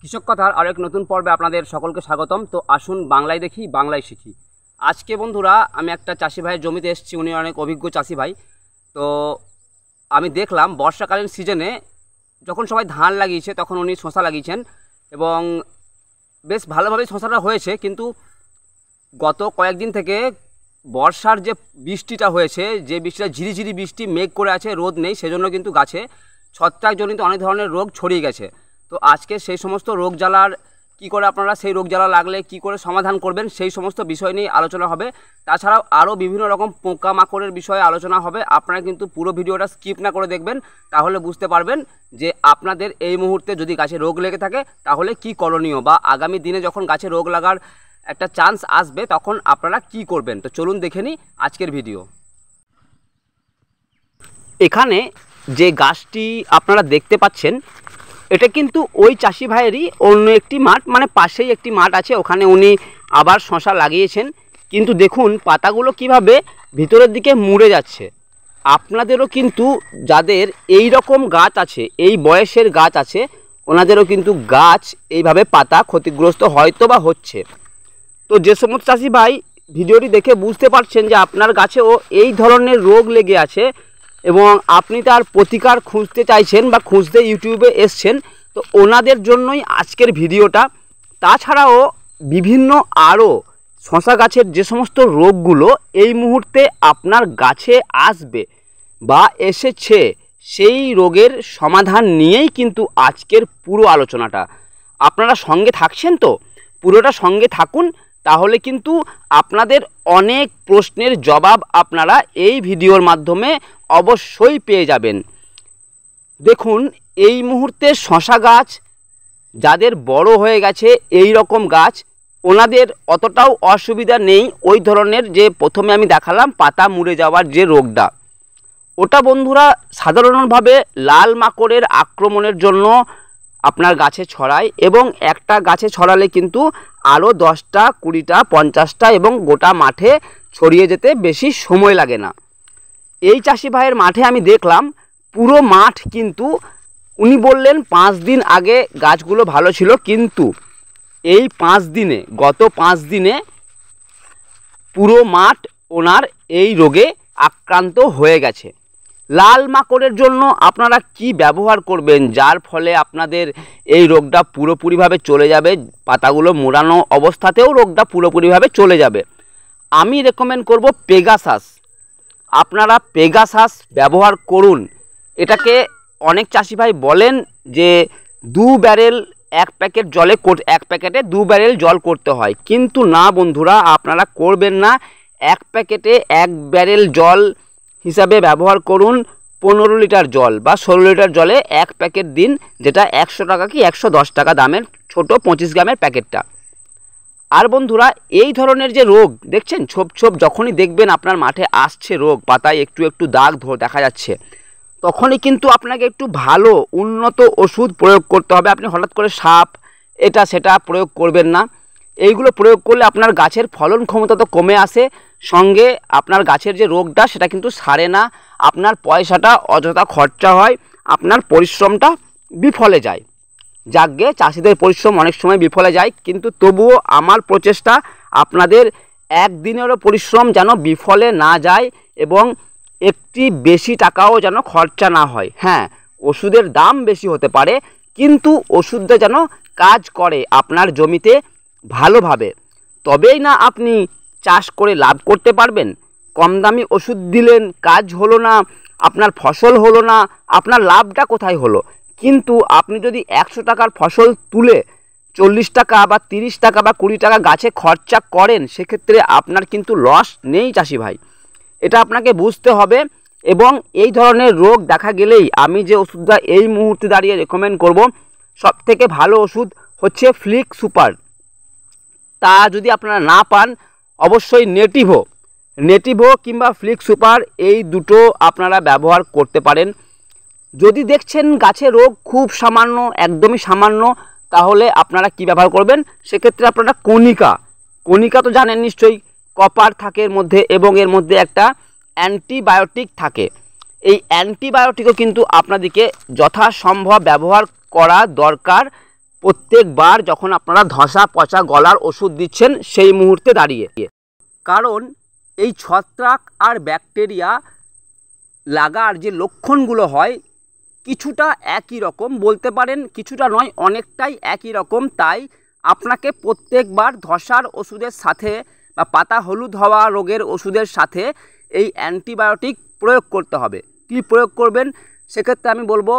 কৃষক কথার আরেক নতুন পর্বে আপনাদের সকলকে স্বাগতম তো আসুন বাংলায় দেখি বাংলায় শিখি আজকে বন্ধুরা আমি একটা চাষি ভাইয়ের জমিতে এসেছি উনি অনেক অভিজ্ঞ চাষি ভাই তো আমি দেখলাম বর্ষাকালীন সিজনে যখন সবাই ধান লাগিয়েছে তখন উনি শশা লাগিয়েছেন এবং বেশ ভালোভাবেই শশাটা হয়েছে কিন্তু গত কয়েকদিন থেকে বর্ষার যে বৃষ্টিটা হয়েছে যে বৃষ্টিটা ঝিরিঝিরি বৃষ্টি মেঘ করে আছে রোদ নেই সেজন্য কিন্তু গাছে ছত্রাকজনিত অনেক ধরনের রোগ ছড়িয়ে গেছে তো আজকে সেই সমস্ত রোগ জ্বালার কি করে আপনারা সেই রোগ জ্বালা লাগলে কি করে সমাধান করবেন সেই সমস্ত বিষয় নিয়ে আলোচনা হবে তাছাড়াও আরও বিভিন্ন রকম পোকামাকড়ের বিষয়ে আলোচনা হবে আপনারা কিন্তু পুরো ভিডিওটা স্কিপ না করে দেখবেন তাহলে বুঝতে পারবেন যে আপনাদের এই মুহূর্তে যদি গাছে রোগ লেগে থাকে তাহলে কি করণীয় বা আগামী দিনে যখন গাছে রোগ লাগার একটা চান্স আসবে তখন আপনারা কি করবেন তো চলুন দেখে নিই আজকের ভিডিও এখানে যে গাছটি আপনারা দেখতে পাচ্ছেন এটা কিন্তু ওই চাষি ভাইয়েরই অন্য একটি মাঠ মানে পাশেই একটি মাঠ আছে ওখানে উনি আবার শশা লাগিয়েছেন কিন্তু দেখুন পাতাগুলো কিভাবে ভিতরের দিকে মুড়ে যাচ্ছে আপনাদেরও কিন্তু যাদের এই রকম গাছ আছে এই বয়সের গাছ আছে ওনাদেরও কিন্তু গাছ এইভাবে পাতা ক্ষতিগ্রস্ত হয়তো বা হচ্ছে তো যে সমস্ত চাষি ভাই ভিডিওটি দেখে বুঝতে পারছেন যে আপনার গাছেও এই ধরনের রোগ লেগে আছে এবং আপনি তার প্রতিকার খুঁজতে চাইছেন বা খুঁজতে ইউটিউবে এসছেন তো ওনাদের জন্যই আজকের ভিডিওটা তাছাড়াও বিভিন্ন আরও শশা গাছের যে সমস্ত রোগগুলো এই মুহূর্তে আপনার গাছে আসবে বা এসেছে সেই রোগের সমাধান নিয়েই কিন্তু আজকের পুরো আলোচনাটা আপনারা সঙ্গে থাকছেন তো পুরোটা সঙ্গে থাকুন তাহলে কিন্তু আপনাদের অনেক প্রশ্নের জবাব আপনারা এই ভিডিওর মাধ্যমে অবশ্যই পেয়ে যাবেন দেখুন এই মুহূর্তে শশা গাছ যাদের বড় হয়ে গেছে এই রকম গাছ ওনাদের অতটাও অসুবিধা নেই ওই ধরনের যে প্রথমে আমি দেখালাম পাতা মুড়ে যাওয়ার যে রোগটা ওটা বন্ধুরা সাধারণভাবে লাল মাকড়ের আক্রমণের জন্য আপনার গাছে ছড়ায় এবং একটা গাছে ছড়ালে কিন্তু আরও দশটা কুড়িটা পঞ্চাশটা এবং গোটা মাঠে ছড়িয়ে যেতে বেশি সময় লাগে না এই চাষি ভাইয়ের মাঠে আমি দেখলাম পুরো মাঠ কিন্তু উনি বললেন পাঁচ দিন আগে গাছগুলো ভালো ছিল কিন্তু এই পাঁচ দিনে গত পাঁচ দিনে পুরো মাঠ ওনার এই রোগে আক্রান্ত হয়ে গেছে লাল মাকড়ের জন্য আপনারা কি ব্যবহার করবেন যার ফলে আপনাদের এই রোগটা পুরোপুরিভাবে চলে যাবে পাতাগুলো মোড়ানো অবস্থাতেও রোগটা পুরোপুরিভাবে চলে যাবে আমি রেকমেন্ড করব পেগাসাস আপনারা পেগাসাস ব্যবহার করুন এটাকে অনেক চাষি ভাই বলেন যে দু ব্যারেল এক প্যাকেট জলে এক প্যাকেটে দু ব্যারেল জল করতে হয় কিন্তু না বন্ধুরা আপনারা করবেন না এক প্যাকেটে এক ব্যারেল জল হিসাবে ব্যবহার করুন পনেরো লিটার জল বা ষোলো লিটার জলে এক প্যাকেট দিন যেটা একশো টাকা কি একশো দশ টাকা দামের ছোট পঁচিশ গ্রামের প্যাকেটটা আর বন্ধুরা এই ধরনের যে রোগ দেখছেন ছোপ ছোপ যখনই দেখবেন আপনার মাঠে আসছে রোগ পাতায় একটু একটু দাগ দেখা যাচ্ছে তখনই কিন্তু আপনাকে একটু ভালো উন্নত ওষুধ প্রয়োগ করতে হবে আপনি হঠাৎ করে সাপ এটা সেটা প্রয়োগ করবেন না এইগুলো প্রয়োগ করলে আপনার গাছের ফলন ক্ষমতা তো কমে আসে সঙ্গে আপনার গাছের যে রোগটা সেটা কিন্তু সারে না আপনার পয়সাটা অযথা খরচা হয় আপনার পরিশ্রমটা বিফলে যায় যাকে চাষিদের পরিশ্রম অনেক সময় বিফলে যায় কিন্তু তবুও আমার প্রচেষ্টা আপনাদের একদিনেরও পরিশ্রম যেন বিফলে না যায় এবং একটি বেশি টাকাও যেন খরচা না হয় হ্যাঁ ওষুধের দাম বেশি হতে পারে কিন্তু ওষুধটা যেন কাজ করে আপনার জমিতে ভালোভাবে তবেই না আপনি চাষ করে লাভ করতে পারবেন কম দামি ওষুধ দিলেন কাজ হলো না আপনার ফসল হলো না আপনার লাভটা কোথায় হলো কিন্তু আপনি যদি একশো টাকার ফসল তুলে চল্লিশ টাকা বা তিরিশ টাকা বা কুড়ি টাকা গাছে খরচা করেন সেক্ষেত্রে আপনার কিন্তু লস নেই চাষি ভাই এটা আপনাকে বুঝতে হবে এবং এই ধরনের রোগ দেখা গেলেই আমি যে ওষুধটা এই মুহূর্তে দাঁড়িয়ে রেকমেন্ড করব সব থেকে ভালো ওষুধ হচ্ছে ফ্লিক সুপার তা যদি আপনারা না পান অবশ্যই নেটিভো নেটিভো কিংবা ফ্লিক সুপার এই দুটো আপনারা ব্যবহার করতে পারেন যদি দেখছেন গাছে রোগ খুব সামান্য একদমই সামান্য তাহলে আপনারা কি ব্যবহার করবেন সেক্ষেত্রে আপনারা কণিকা কণিকা তো জানেন নিশ্চয়ই কপার থাকে এর মধ্যে এবং এর মধ্যে একটা অ্যান্টিবায়োটিক থাকে এই অ্যান্টিবায়োটিকও কিন্তু আপনাদেরকে যথাসম্ভব ব্যবহার করা দরকার প্রত্যেকবার যখন আপনারা ধসা পচা গলার ওষুধ দিচ্ছেন সেই মুহূর্তে দাঁড়িয়ে কারণ এই ছত্রাক আর ব্যাকটেরিয়া লাগার যে লক্ষণগুলো হয় কিছুটা একই রকম বলতে পারেন কিছুটা নয় অনেকটাই একই রকম তাই আপনাকে প্রত্যেকবার ধসার ওষুধের সাথে বা পাতা হলুদ হওয়া রোগের ওষুধের সাথে এই অ্যান্টিবায়োটিক প্রয়োগ করতে হবে কি প্রয়োগ করবেন সেক্ষেত্রে আমি বলবো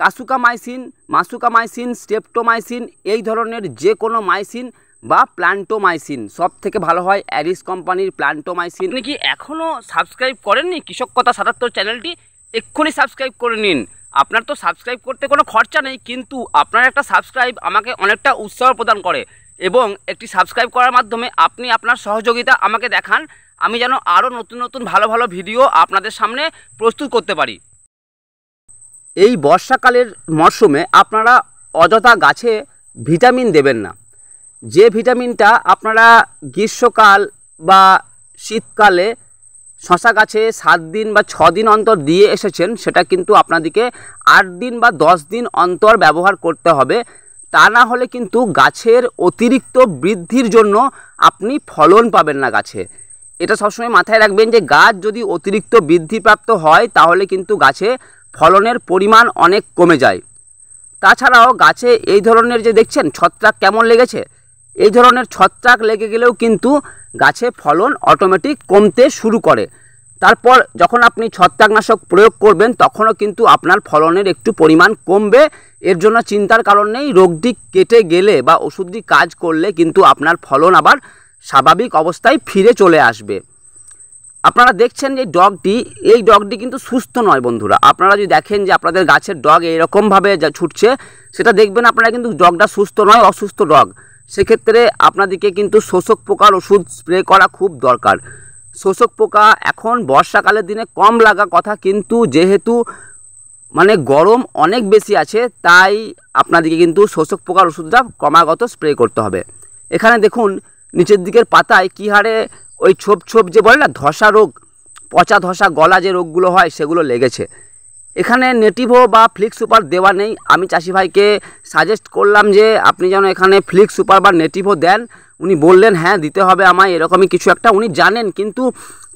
কাসুকামাইসিন মাসুকামাইসিন স্টেপটোমাইসিন এই ধরনের যে কোনো মাইসিন বা প্ল্যান্টোমাইসিন সব থেকে ভালো হয় অ্যারিস কোম্পানির প্ল্যান্টোমাইসিন আপনি কি এখনও সাবস্ক্রাইব করেননি কৃষক কথা সাতাত্তর চ্যানেলটি এক্ষুনি সাবস্ক্রাইব করে নিন আপনার তো সাবস্ক্রাইব করতে কোনো খরচা নেই কিন্তু আপনার একটা সাবস্ক্রাইব আমাকে অনেকটা উৎসাহ প্রদান করে এবং একটি সাবস্ক্রাইব করার মাধ্যমে আপনি আপনার সহযোগিতা আমাকে দেখান আমি যেন আরও নতুন নতুন ভালো ভালো ভিডিও আপনাদের সামনে প্রস্তুত করতে পারি এই বর্ষাকালের মরশুমে আপনারা অযথা গাছে ভিটামিন দেবেন না যে ভিটামিনটা আপনারা গ্রীষ্মকাল বা শীতকালে শশা গাছে সাত দিন বা ছ দিন অন্তর দিয়ে এসেছেন সেটা কিন্তু আপনাদেরকে আট দিন বা দশ দিন অন্তর ব্যবহার করতে হবে তা না হলে কিন্তু গাছের অতিরিক্ত বৃদ্ধির জন্য আপনি ফলন পাবেন না গাছে এটা সবসময় মাথায় রাখবেন যে গাছ যদি অতিরিক্ত বৃদ্ধিপ্রাপ্ত হয় তাহলে কিন্তু গাছে ফলনের পরিমাণ অনেক কমে যায় তাছাড়াও গাছে এই ধরনের যে দেখছেন ছত্রাক কেমন লেগেছে এই ধরনের ছত্রাক লেগে গেলেও কিন্তু গাছে ফলন অটোমেটিক কমতে শুরু করে তারপর যখন আপনি ছত্রাকনাশক প্রয়োগ করবেন তখনও কিন্তু আপনার ফলনের একটু পরিমাণ কমবে এর জন্য চিন্তার কারণ নেই রোগটি কেটে গেলে বা ওষুধটি কাজ করলে কিন্তু আপনার ফলন আবার স্বাভাবিক অবস্থায় ফিরে চলে আসবে আপনারা দেখছেন যে ডগটি এই ডগটি কিন্তু সুস্থ নয় বন্ধুরা আপনারা যদি দেখেন যে আপনাদের গাছের ডগ এরকমভাবে যা ছুটছে সেটা দেখবেন আপনারা কিন্তু ডগটা সুস্থ নয় অসুস্থ ডগ সেক্ষেত্রে আপনাদেরকে কিন্তু শোষক পোকার ওষুধ স্প্রে করা খুব দরকার শোষক পোকা এখন বর্ষাকালের দিনে কম লাগা কথা কিন্তু যেহেতু মানে গরম অনেক বেশি আছে তাই আপনাদেরকে কিন্তু শোষক পোকার ওষুধটা ক্রমাগত স্প্রে করতে হবে এখানে দেখুন নিচের দিকের পাতায় কী হারে ওই ছোপ ছোপ যে বলে না ধসা রোগ পচা ধসা গলা যে রোগগুলো হয় সেগুলো লেগেছে এখানে নেটিভো বা ফ্লিক্স সুপার দেওয়া নেই আমি চাষি ভাইকে সাজেস্ট করলাম যে আপনি যেন এখানে ফ্লিক্স সুপার বা নেটিভো দেন উনি বললেন হ্যাঁ দিতে হবে আমায় এরকমই কিছু একটা উনি জানেন কিন্তু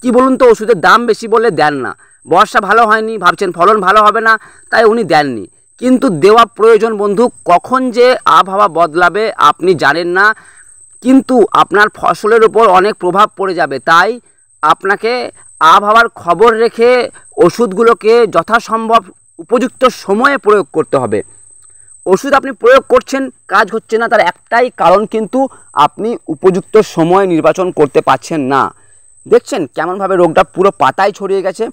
কি বলুন তো ওষুধের দাম বেশি বলে দেন না বর্ষা ভালো হয়নি ভাবছেন ফলন ভালো হবে না তাই উনি দেননি কিন্তু দেওয়া প্রয়োজন বন্ধু কখন যে আবহাওয়া বদলাবে আপনি জানেন না কিন্তু আপনার ফসলের উপর অনেক প্রভাব পড়ে যাবে তাই আপনাকে আবহাওয়ার খবর রেখে ওষুধগুলোকে যথাসম্ভব উপযুক্ত সময়ে প্রয়োগ করতে হবে ওষুধ আপনি প্রয়োগ করছেন কাজ হচ্ছে না তার একটাই কারণ কিন্তু আপনি উপযুক্ত সময় নির্বাচন করতে পারছেন না দেখছেন কেমনভাবে রোগটা পুরো পাতায় ছড়িয়ে গেছে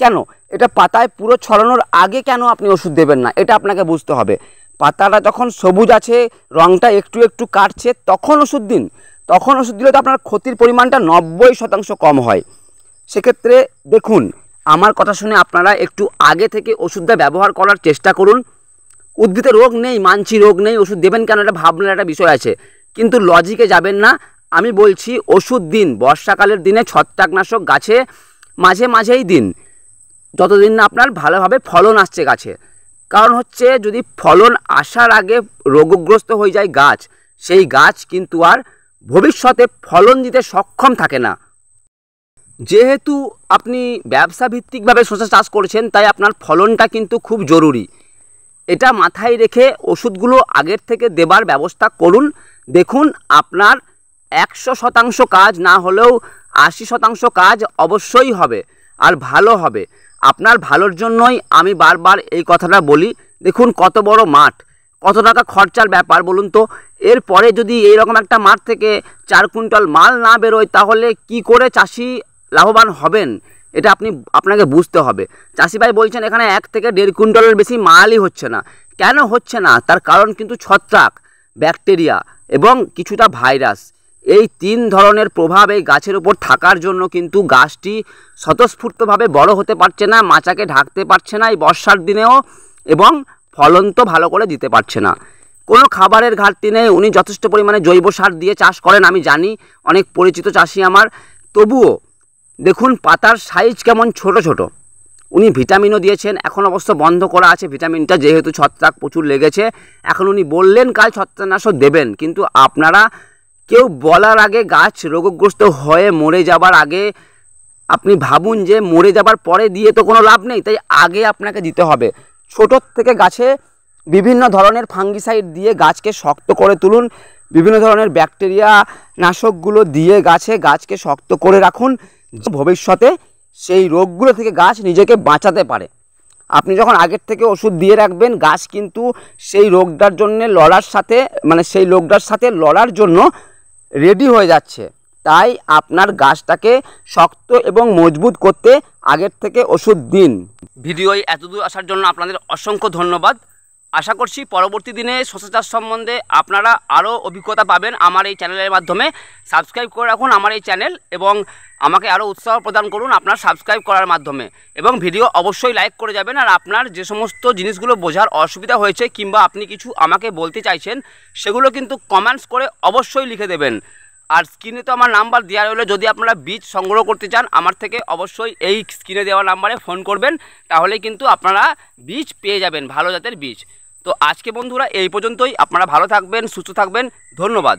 কেন এটা পাতায় পুরো ছড়ানোর আগে কেন আপনি ওষুধ দেবেন না এটা আপনাকে বুঝতে হবে পাতাটা যখন সবুজ আছে রঙটা একটু একটু কাটছে তখন ওষুধ দিন তখন ওষুধ দিলে তো আপনার ক্ষতির পরিমাণটা নব্বই শতাংশ কম হয় সেক্ষেত্রে দেখুন আমার কথা শুনে আপনারা একটু আগে থেকে ওষুধটা ব্যবহার করার চেষ্টা করুন উদ্ভিদে রোগ নেই মানছি রোগ নেই ওষুধ দেবেন কেন এটা ভাবনার একটা বিষয় আছে কিন্তু লজিকে যাবেন না আমি বলছি ওষুধ দিন বর্ষাকালের দিনে ছত্রাকনাশক গাছে মাঝে মাঝেই দিন যতদিন না আপনার ভালোভাবে ফলন আসছে গাছে কারণ হচ্ছে যদি ফলন আসার আগে রোগগ্রস্ত হয়ে যায় গাছ সেই গাছ কিন্তু আর ভবিষ্যতে ফলন দিতে সক্ষম থাকে না যেহেতু আপনি ব্যবসা ভিত্তিকভাবে শশা চাষ করেছেন তাই আপনার ফলনটা কিন্তু খুব জরুরি এটা মাথায় রেখে ওষুধগুলো আগের থেকে দেবার ব্যবস্থা করুন দেখুন আপনার একশো শতাংশ কাজ না হলেও আশি শতাংশ কাজ অবশ্যই হবে আর ভালো হবে আপনার ভালোর জন্যই আমি বারবার এই কথাটা বলি দেখুন কত বড় মাঠ কত টাকা খরচার ব্যাপার বলুন তো এরপরে যদি এইরকম একটা মাঠ থেকে চার কুইন্টাল মাল না বেরোয় তাহলে কি করে চাষি লাভবান হবেন এটা আপনি আপনাকে বুঝতে হবে চাষি ভাই বলছেন এখানে এক থেকে দেড় কুইন্টালের বেশি মালই হচ্ছে না কেন হচ্ছে না তার কারণ কিন্তু ছত্রাক ব্যাকটেরিয়া এবং কিছুটা ভাইরাস এই তিন ধরনের প্রভাব এই গাছের উপর থাকার জন্য কিন্তু গাছটি স্বতঃস্ফূর্তভাবে বড় হতে পারছে না মাচাকে ঢাকতে পারছে না এই বর্ষার দিনেও এবং ফলন তো ভালো করে দিতে পারছে না কোনো খাবারের ঘাটতি নেই উনি যথেষ্ট পরিমাণে জৈব সার দিয়ে চাষ করেন আমি জানি অনেক পরিচিত চাষি আমার তবুও দেখুন পাতার সাইজ কেমন ছোট ছোট উনি ভিটামিনও দিয়েছেন এখন অবশ্য বন্ধ করা আছে ভিটামিনটা যেহেতু ছত্রাক প্রচুর লেগেছে এখন উনি বললেন কাল ছত্রাকনাশক দেবেন কিন্তু আপনারা কেউ বলার আগে গাছ রোগগ্রস্ত হয়ে মরে যাবার আগে আপনি ভাবুন যে মরে যাবার পরে দিয়ে তো কোনো লাভ নেই তাই আগে আপনাকে দিতে হবে ছোটোর থেকে গাছে বিভিন্ন ধরনের ফাঙ্গিসাইড দিয়ে গাছকে শক্ত করে তুলুন বিভিন্ন ধরনের ব্যাকটেরিয়া নাশকগুলো দিয়ে গাছে গাছকে শক্ত করে রাখুন ভবিষ্যতে সেই রোগগুলো থেকে গাছ নিজেকে বাঁচাতে পারে আপনি যখন আগের থেকে ওষুধ দিয়ে রাখবেন গাছ কিন্তু সেই রোগটার জন্য লড়ার সাথে মানে সেই রোগটার সাথে লড়ার জন্য রেডি হয়ে যাচ্ছে তাই আপনার গাছটাকে শক্ত এবং মজবুত করতে আগের থেকে ওষুধ দিন ভিডিও এতদূর আসার জন্য আপনাদের অসংখ্য ধন্যবাদ আশা করছি পরবর্তী দিনে শশা চাষ সম্বন্ধে আপনারা আরও অভিজ্ঞতা পাবেন আমার এই চ্যানেলের মাধ্যমে সাবস্ক্রাইব করে রাখুন আমার এই চ্যানেল এবং আমাকে আরও উৎসাহ প্রদান করুন আপনার সাবস্ক্রাইব করার মাধ্যমে এবং ভিডিও অবশ্যই লাইক করে যাবেন আর আপনার যে সমস্ত জিনিসগুলো বোঝার অসুবিধা হয়েছে কিংবা আপনি কিছু আমাকে বলতে চাইছেন সেগুলো কিন্তু কমেন্টস করে অবশ্যই লিখে দেবেন আর স্ক্রিনে তো আমার নাম্বার দেওয়া রইলো যদি আপনারা বীজ সংগ্রহ করতে চান আমার থেকে অবশ্যই এই স্ক্রিনে দেওয়া নাম্বারে ফোন করবেন তাহলে কিন্তু আপনারা বীজ পেয়ে যাবেন ভালো জাতের বীজ তো আজকে বন্ধুরা এই পর্যন্তই আপনারা ভালো থাকবেন সুস্থ থাকবেন ধন্যবাদ